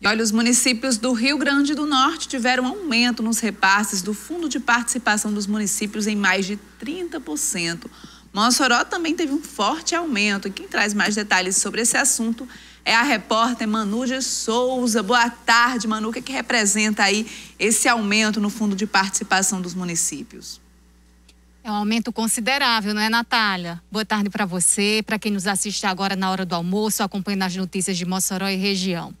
E olha, os municípios do Rio Grande do Norte tiveram aumento nos repasses do Fundo de Participação dos Municípios em mais de 30%. Mossoró também teve um forte aumento. E quem traz mais detalhes sobre esse assunto é a repórter Manu de Souza. Boa tarde, Manu. O que, é que representa aí esse aumento no Fundo de Participação dos Municípios? É um aumento considerável, não é, Natália? Boa tarde para você, para quem nos assiste agora na hora do almoço, acompanhando as notícias de Mossoró e região.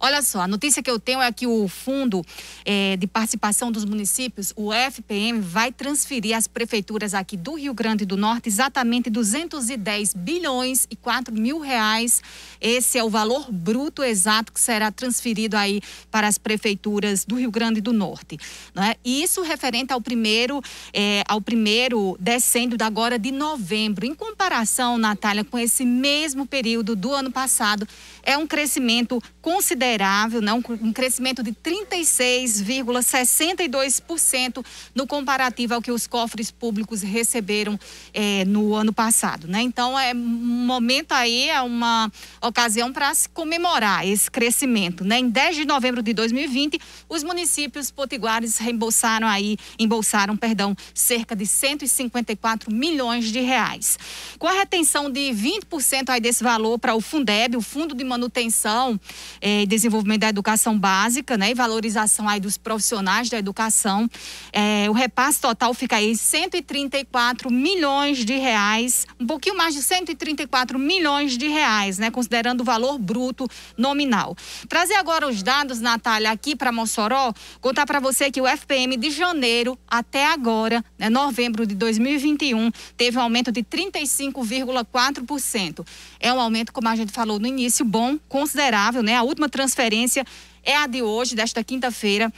Olha só, a notícia que eu tenho é que o Fundo é, de Participação dos Municípios, o FPM, vai transferir às prefeituras aqui do Rio Grande do Norte exatamente 210 bilhões e 4 mil reais. Esse é o valor bruto exato que será transferido aí para as prefeituras do Rio Grande do Norte. Né? isso referente ao primeiro, é, ao primeiro descendo da agora de novembro. Em comparação, Natália, com esse mesmo período do ano passado, é um crescimento considerável considerável, não, um crescimento de 36,62% no comparativo ao que os cofres públicos receberam é, no ano passado. Né? Então, é um momento aí, é uma ocasião para se comemorar esse crescimento. Né? Em 10 de novembro de 2020, os municípios potiguares reembolsaram aí, embolsaram, perdão, cerca de 154 milhões de reais. Com a retenção de 20% aí desse valor para o Fundeb, o Fundo de Manutenção e eh, de desenvolvimento da educação básica, né, e valorização aí dos profissionais da educação. É, o repasse total fica aí 134 milhões de reais, um pouquinho mais de 134 milhões de reais, né, considerando o valor bruto nominal. Trazer agora os dados, Natália, aqui para Mossoró, contar para você que o FPM de janeiro até agora, né, novembro de 2021, teve um aumento de 35,4%. É um aumento, como a gente falou no início, bom, considerável, né? A última transição transferência é a de hoje, desta quinta-feira,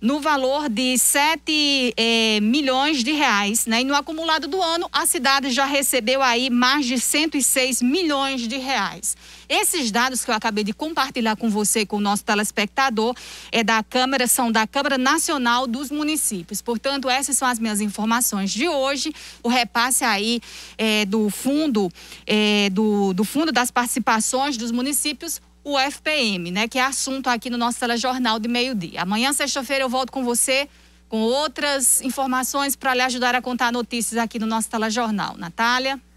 no valor de 7 eh, milhões de reais. Né? E no acumulado do ano, a cidade já recebeu aí mais de 106 milhões de reais. Esses dados que eu acabei de compartilhar com você, com o nosso telespectador, é da Câmara, são da Câmara Nacional dos Municípios. Portanto, essas são as minhas informações de hoje. O repasse aí eh, do fundo, eh, do, do fundo das participações dos municípios o FPM, né, que é assunto aqui no nosso telejornal de meio-dia. Amanhã, sexta-feira, eu volto com você com outras informações para lhe ajudar a contar notícias aqui no nosso telejornal. Natália?